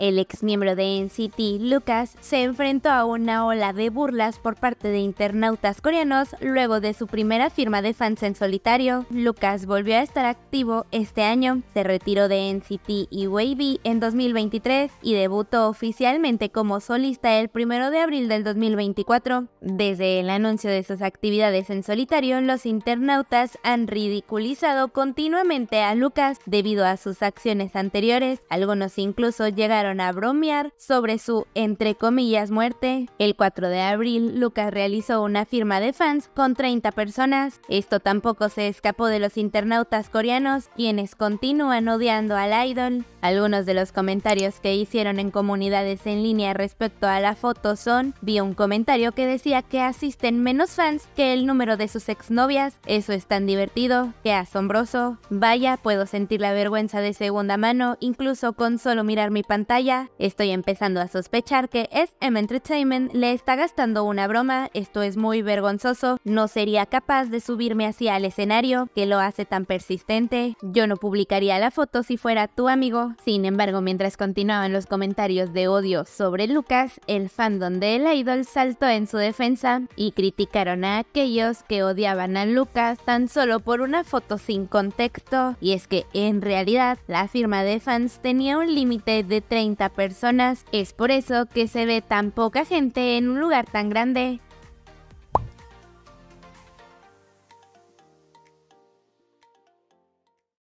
El ex miembro de NCT, Lucas, se enfrentó a una ola de burlas por parte de internautas coreanos luego de su primera firma de fans en solitario. Lucas volvió a estar activo este año, se retiró de NCT y Wavy en 2023 y debutó oficialmente como solista el 1 de abril del 2024. Desde el anuncio de sus actividades en solitario, los internautas han ridiculizado continuamente a Lucas debido a sus acciones anteriores. Algunos incluso llegaron a bromear sobre su, entre comillas, muerte. El 4 de abril, Lucas realizó una firma de fans con 30 personas. Esto tampoco se escapó de los internautas coreanos, quienes continúan odiando al idol. Algunos de los comentarios que hicieron en comunidades en línea respecto a la foto son, vi un comentario que decía que asisten menos fans que el número de sus exnovias, eso es tan divertido, qué asombroso, vaya, puedo sentir la vergüenza de segunda mano, incluso con solo mirar mi pantalla, estoy empezando a sospechar que SM Entertainment le está gastando una broma, esto es muy vergonzoso, no sería capaz de subirme así al escenario, que lo hace tan persistente, yo no publicaría la foto si fuera tu amigo, sin embargo, mientras continuaban los comentarios de odio sobre Lucas, el fandom del idol saltó en su defensa y criticaron a aquellos que odiaban a Lucas tan solo por una foto sin contexto. Y es que en realidad la firma de fans tenía un límite de 30 personas, es por eso que se ve tan poca gente en un lugar tan grande.